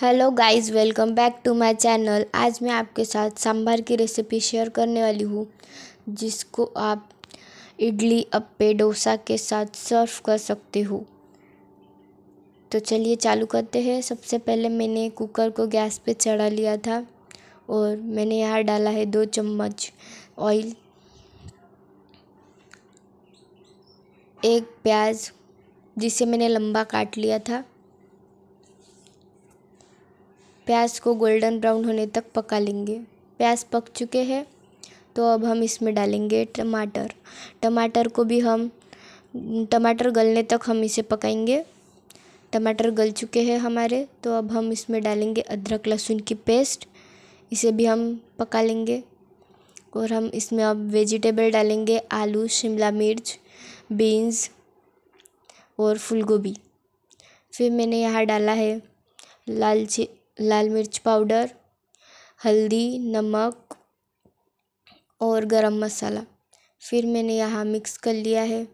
hello guys welcome back to my channel आज मैं आपके साथ सांभर की रेसिपी शेयर करने वाली हूँ जिसको आप इडली अप्पे डोसा के साथ सर्व कर सकते हो तो चलिए चालू करते हैं सबसे पहले मैंने कुकर को गैस पे चढ़ा लिया था और मैंने यहाँ डाला है दो चम्मच ऑयल एक प्याज जिसे मैंने लंबा काट लिया था प्याज को गोल्डन ब्राउन होने तक पका लेंगे प्याज पक चुके हैं तो अब हम इसमें डालेंगे टमाटर टमाटर को भी हम टमाटर गलने तक हम इसे पकाएंगे टमाटर गल चुके हैं हमारे तो अब हम इसमें डालेंगे अदरक लहसुन की पेस्ट इसे भी हम पका लेंगे और हम इसमें अब वेजिटेबल डालेंगे आलू शिमला मिर्च बीन्स और फूल गोभी फिर मैंने यहाँ डाला है लाल लाल मिर्च पाउडर हल्दी नमक और गरम मसाला फिर मैंने यहाँ मिक्स कर लिया है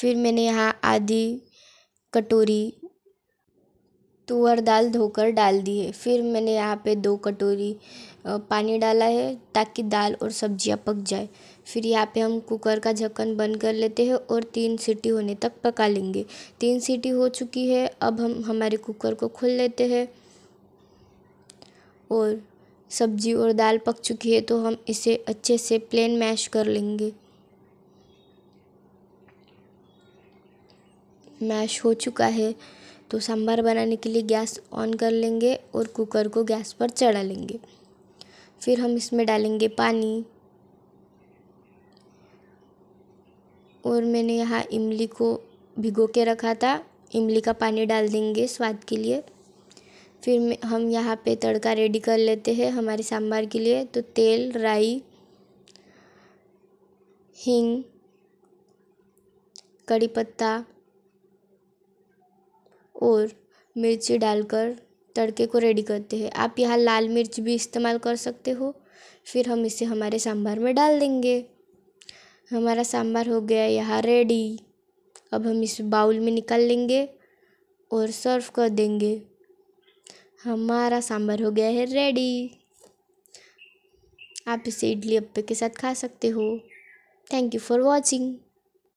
फिर मैंने यहाँ आधी कटोरी तुअर दाल धोकर डाल दी है फिर मैंने यहाँ पे दो कटोरी पानी डाला है ताकि दाल और सब्जियाँ पक जाए फिर यहाँ पे हम कुकर का झक्कन बंद कर लेते हैं और तीन सीटी होने तक पका लेंगे तीन सीटी हो चुकी है अब हम हमारे कुकर को खोल लेते हैं और सब्जी और दाल पक चुकी है तो हम इसे अच्छे से प्लेन मैश कर लेंगे मैश हो चुका है तो सांबार बनाने के लिए गैस ऑन कर लेंगे और कुकर को गैस पर चढ़ा लेंगे फिर हम इसमें डालेंगे पानी और मैंने यहाँ इमली को भिगो के रखा था इमली का पानी डाल देंगे स्वाद के लिए फिर हम यहाँ पे तड़का रेडी कर लेते हैं हमारे सांभार के लिए तो तेल राई हींग कड़ी पत्ता और मिर्ची डालकर तड़के को रेडी करते हैं आप यहाँ लाल मिर्च भी इस्तेमाल कर सकते हो फिर हम इसे हमारे सांभर में डाल देंगे हमारा सांभर हो गया यहाँ रेडी अब हम इसे बाउल में निकाल लेंगे और सर्व कर देंगे हमारा सांभर हो गया है रेडी आप इसे इडली अप्पे के साथ खा सकते हो थैंक यू फॉर वॉचिंग